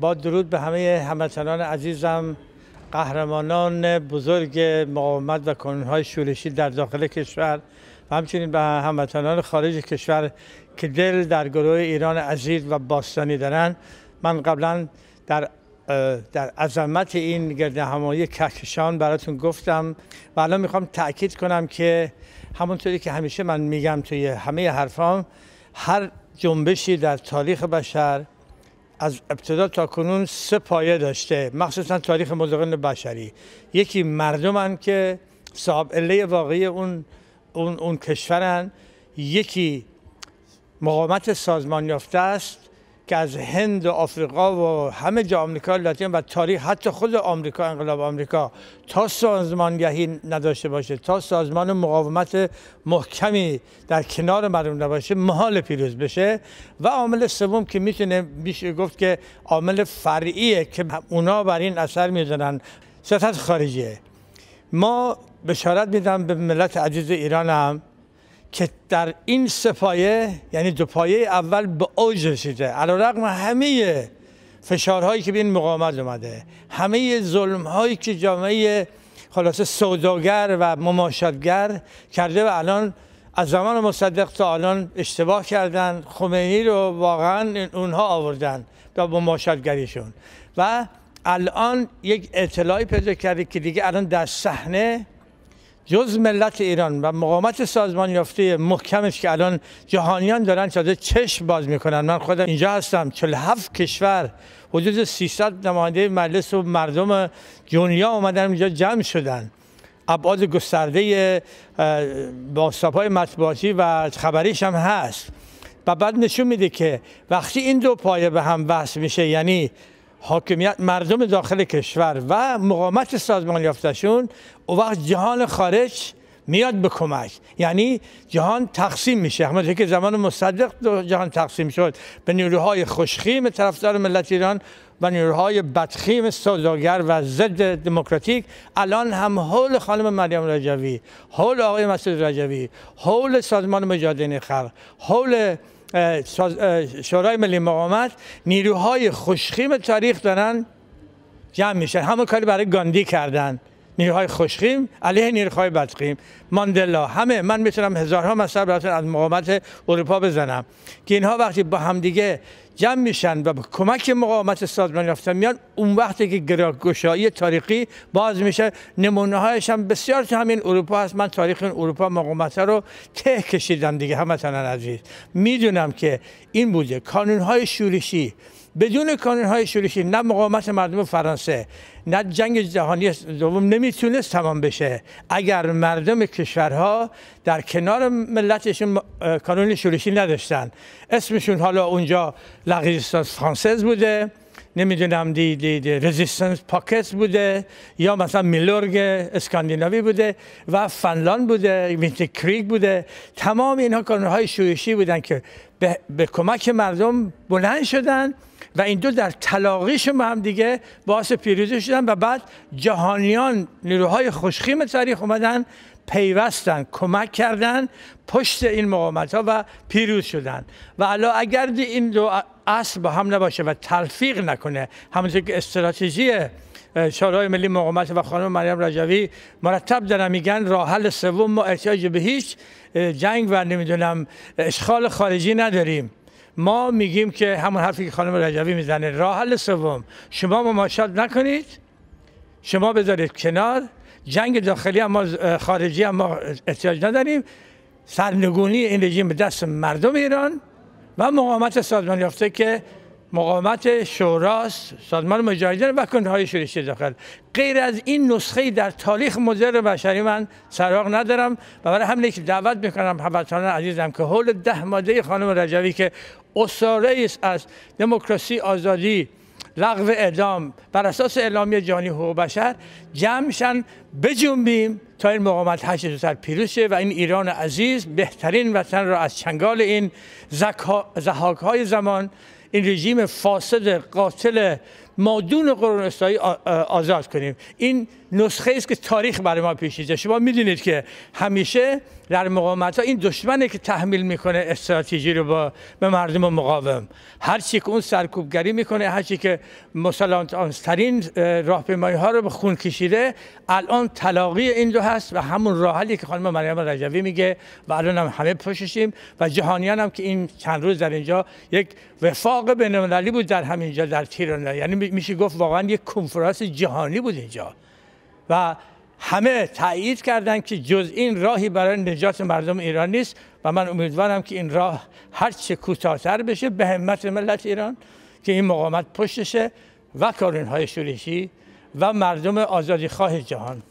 با درود به همه هموطنان عزیزم قهرمانان بزرگ مقاومت و کانونهای شورشی در داخل کشور و همچنین به هموطنان خارج کشور که دل در گروه ایران عزیز و باستانی دارند من قبلا در در عظمت این همایی کهکشان براتون گفتم و الان میخوام تاکید کنم که همونطوری که همیشه من میگم توی همه حرفام هر جنبشی در تاریخ بشر از ابتدا تا کنون سه پایه داشته مخصوصا تاریخ مدقن بشری یکی مردمان که صاحب عله واقعی اون, اون, اون کشورن یکی مقاومت سازمان یافته است که از هند و آفریقا و همه جا آمریکا لاتین و تاریخ حتی خود آمریکا انقلاب آمریکا تا یهی نداشته باشه تا سازمان مقاومت محکمی در کنار مردم نباشه محال پیروز بشه و عامل سوم که میتونه میشه گفت که عامل فرعیه که اونا بر این اثر میزنن سیاست خارجیه ما بشارت میدم به ملت عزیز ایرانم. که در این سپایه یعنی دو پایه اول به اوج رسیده علیرغم همه فشارهایی که به این مقاومت اومده همه ظلم هایی که جامعه خلاصه سوداگر و مماشدگر کرده و الان از زمان مصدق تا الان اشتباه کردن خمینی رو واقعا اونها آوردن با مماشدگریشون و الان یک اطلاعی پیدا کرده که دیگه الان در صحنه جز ملت ایران و مقامت سازمان یافته محکمش که الان جهانیان دارن شده چشم باز میکنن من خودم اینجا هستم 47 کشور حدود 300 نماینده مجلس و مردم دنیا اومدن اینجا جمع شدن ابعاد گسترده با های مطبوعاتی و خبریش هم هست و بعد نشون میده که وقتی این دو پایه به هم وصل میشه یعنی حاکمیت مردم داخل کشور و مقامت سازمان یافتشون او وقت جهان خارج میاد به کمک یعنی جهان تقسیم میشه همونطور که زمان مصدق جهان تقسیم شد به نیروهای خوشخیم طرفدار ملت ایران و نیروهای بدخیم سوداگر و ضد دموکراتیک الان هم حول خانم مریم رجوی حول آقای مسعود رجوی حول سازمان مجاهدین خلق حول شورای ملی مقاومت نیروهای خوشخیم تاریخ دارن جمع میشن همون کاری برای گاندی کردن نیروهای خوشخیم علیه نیروهای بدخیم ماندلا همه من میتونم هزارها مثلا براتون از مقاومت اروپا بزنم که اینها وقتی با همدیگه جمع میشن و به کمک مقاومت سازمان یافتن میان اون وقتی که گشایی تاریخی باز میشه نمونه هایش بسیار تو همین اروپا هست من تاریخ اروپا مقاومت رو ته کشیدم دیگه هموطنان عزیز میدونم که این بوده کانون های شورشی بدون کانون های شورشی نه مقاومت مردم فرانسه نه جنگ جهانی دوم نمیتونست تمام بشه اگر مردم کشورها در کنار ملتشون کانون شورشی نداشتن اسمشون حالا اونجا لا رزیستانس بوده نمیدونم دی, دی, دی رزیستنس بوده یا مثلا میلورگ اسکاندیناوی بوده و فنلاند بوده وینتی کریک بوده تمام اینها های شویشی بودن که به کمک مردم بلند شدن و این دو در تلاقیشون با هم دیگه باعث پیروزی شدن و بعد جهانیان نیروهای خوشخیم تاریخ اومدن پیوستن کمک کردن پشت این مقاومت ها و پیروز شدن و الا اگر این دو اصل با هم نباشه و تلفیق نکنه همونطور که استراتژی شورای ملی مقاومت و خانم مریم رجوی مرتب دارن میگن راه حل سوم ما احتیاج به هیچ جنگ و نمیدونم اشغال خارجی نداریم ما میگیم که همون حرفی که خانم رجوی میزنه راه حل سوم شما مماشات نکنید شما بذارید کنار جنگ داخلی ما خارجی هم ما احتیاج نداریم سرنگونی این رژیم به دست مردم ایران و مقامت سازمان یافته که مقاومت شوراست سازمان مجاهدین و کنهای شورشی داخل غیر از این نسخه در تاریخ مدر بشری من سراغ ندارم و برای همین که دعوت میکنم هموطنان عزیزم که حول ده ماده خانم رجوی که اصاره است از دموکراسی آزادی لغو اعدام بر اساس اعلامیه جهانی حقوق بشر جمعشن بجنبیم تا این مقاومت هشت سر پیروز و این ایران عزیز بهترین وطن را از چنگال این زهاک های زمان این رژیم فاسد قاتل مادون قرون استایی آزاد کنیم این نسخه است که تاریخ برای ما پیشیده شما میدونید که همیشه در مقاومت ها این دشمنه که تحمیل میکنه استراتژی رو با به مردم مقاوم هر چی که اون سرکوبگری میکنه هر چی که ترین راهپیمایی ها رو به خون کشیده الان تلاقی این دو هست و همون راهلی که خانم مریم رجوی میگه و الان هم همه پوششیم و جهانیان هم که این چند روز در اینجا یک وفاق بین‌المللی بود در همینجا در تیران یعنی میشه گفت واقعا یک کنفرانس جهانی بود اینجا و همه تایید کردند که جز این راهی برای نجات مردم ایران نیست و من امیدوارم که این راه هر چه کوتاه‌تر بشه به همت ملت ایران که این مقامت پشتشه و کارونهای شورشی و مردم آزادی خواه جهان